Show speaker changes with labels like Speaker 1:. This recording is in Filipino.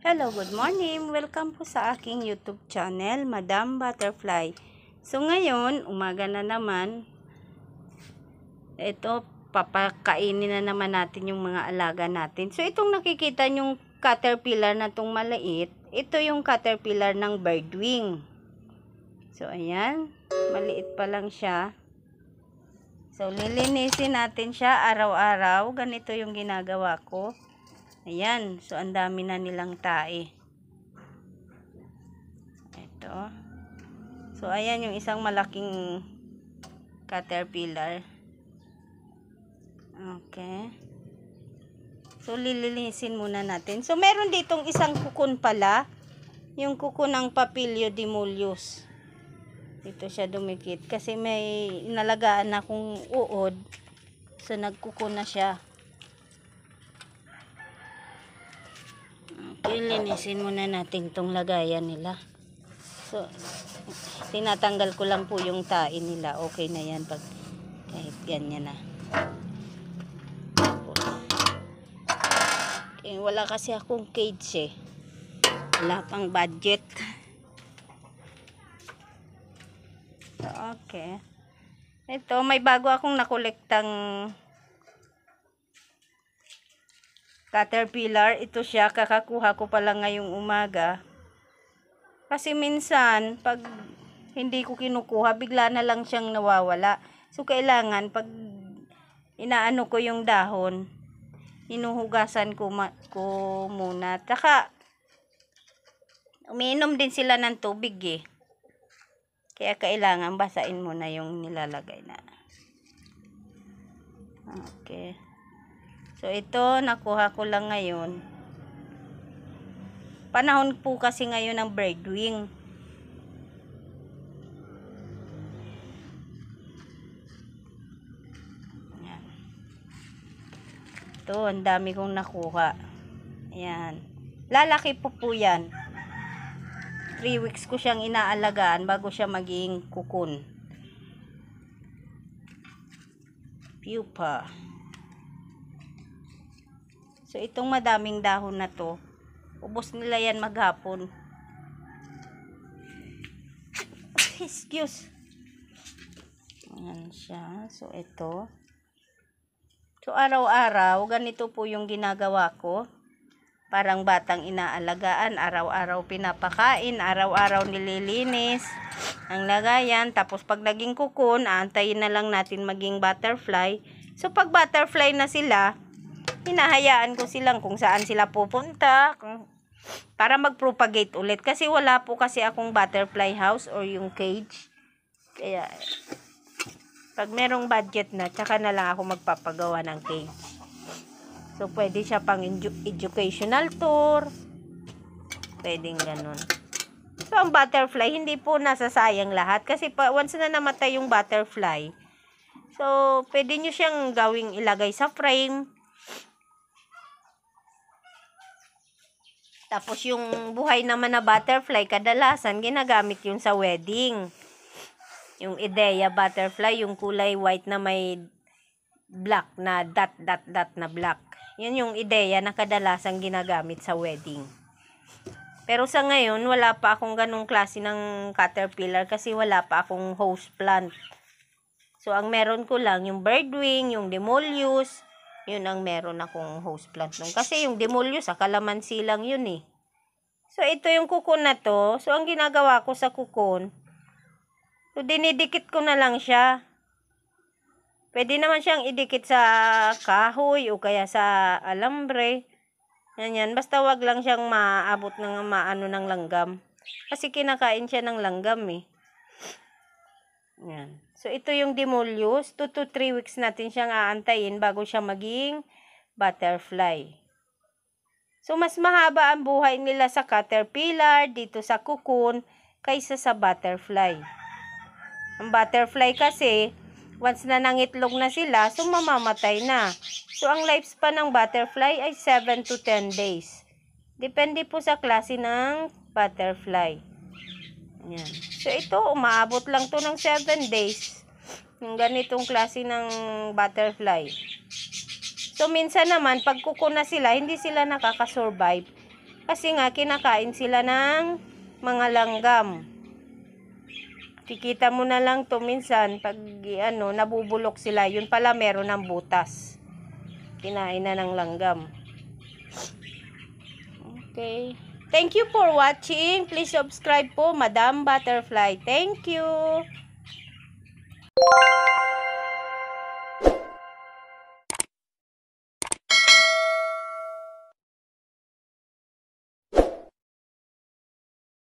Speaker 1: Hello, good morning. Welcome po sa aking YouTube channel, Madam Butterfly. So ngayon, umaga na naman. Ito, papakainin na naman natin yung mga alaga natin. So itong nakikita yung caterpillar na itong maliit, ito yung caterpillar ng birdwing. So ayan, maliit pa lang siya. So lilinisin natin siya araw-araw. Ganito yung ginagawa ko. Ayan. So, ang dami na nilang tae. Ito. So, ayan yung isang malaking caterpillar. Okay. So, lililinisin muna natin. So, meron ditong isang kukun pala. Yung kukun ng papilio demolius. Dito siya dumikit. Kasi may inalagaan na kung uod. So, nagkukun na siya. Okay, linisin muna natin itong lagayan nila. So, tinatanggal ko lang po yung tain nila. Okay na yan pag kahit ganyan na. Okay, eh, wala kasi akong cage eh. Wala pang budget. okay. Ito, may bago akong nakolektang caterpillar. Ito siya, kakakuha ko pala ngayong umaga. Kasi minsan, pag hindi ko kinukuha, bigla na lang siyang nawawala. So, kailangan, pag inaano ko yung dahon, hinuhugasan ko, ko muna. Taka, umiinom din sila ng tubig eh. Kaya kailangan basain muna yung nilalagay na. Okay. So ito nakuha ko lang ngayon. Panahon po kasi ngayon ng birdwing. Yan. Ito, ang dami kong nakuha. Ayan. Lalaki po po yan. 3 weeks ko siyang inaalagaan bago siya maging kukun. Pupa. So, itong madaming dahon na to, ubos nila yan maghapon. Excuse. Ayan siya. So, ito. So, araw-araw, ganito po yung ginagawa ko. Parang batang inaalagaan, araw-araw pinapakain, araw-araw nililinis ang lagayan. Tapos, pag naging kukun, aantayin na lang natin maging butterfly. So, pag butterfly na sila, hinahayaan ko silang kung saan sila pupunta kung, para magpropagate ulit kasi wala po kasi akong butterfly house or yung cage kaya pag merong budget na tsaka na lang ako magpapagawa ng cage so pwede siya pang edu educational tour pwedeng ganun so ang butterfly hindi po nasasayang lahat kasi pa, once na namatay yung butterfly So, pwede nyo siyang gawing ilagay sa frame Tapos yung buhay naman na butterfly, kadalasan ginagamit yun sa wedding. Yung ideya butterfly, yung kulay white na may black na dot dot dot na black. Yun yung ideya na kadalasan ginagamit sa wedding. Pero sa ngayon, wala pa akong ganong klase ng caterpillar kasi wala pa akong host plant. So, ang meron ko lang yung bird wing, yung demolius, yun ang meron akong host plant nung Kasi yung demolyo sa kalamansi lang yun eh. So, ito yung kukon na to. So, ang ginagawa ko sa kukon, so, dinidikit ko na lang siya. Pwede naman siyang idikit sa kahoy o kaya sa alambre. Ganyan. Basta wag lang siyang maabot ng maano ng langgam. Kasi kinakain siya ng langgam eh. Yan. So, ito yung demolius. 2 to 3 weeks natin siyang aantayin bago siya maging butterfly. So, mas mahaba ang buhay nila sa caterpillar, dito sa cocoon, kaysa sa butterfly. Ang butterfly kasi, once na nangitlog na sila, so mamamatay na. So, ang lifespan ng butterfly ay 7 to 10 days. Depende po sa klase ng butterfly. Yan. So, ito, umaabot lang to ng 7 days. Yung ganitong klase ng butterfly. So, minsan naman, pag kuko sila, hindi sila nakakasurvive. Kasi nga, kinakain sila ng mga langgam. Kikita mo na lang to minsan, pag ano, nabubulok sila, yun pala meron ng butas. Kinain na ng langgam. Okay. Thank you for watching. Please subscribe po, Madam Butterfly. Thank you.